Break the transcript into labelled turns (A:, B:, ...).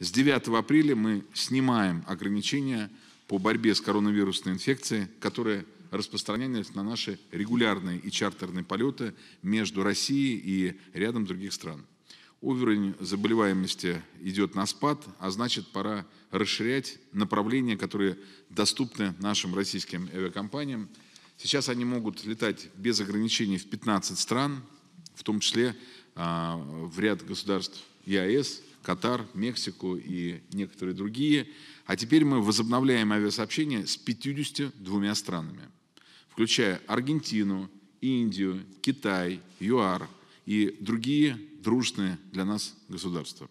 A: С 9 апреля мы снимаем ограничения по борьбе с коронавирусной инфекцией, которые распространялись на наши регулярные и чартерные полеты между Россией и рядом других стран. Уровень заболеваемости идет на спад, а значит пора расширять направления, которые доступны нашим российским авиакомпаниям. Сейчас они могут летать без ограничений в 15 стран, в том числе а, в ряд государств ЕАЭС, Катар, Мексику и некоторые другие. А теперь мы возобновляем авиасообщение с 52 странами, включая Аргентину, Индию, Китай, ЮАР и другие дружные для нас государства.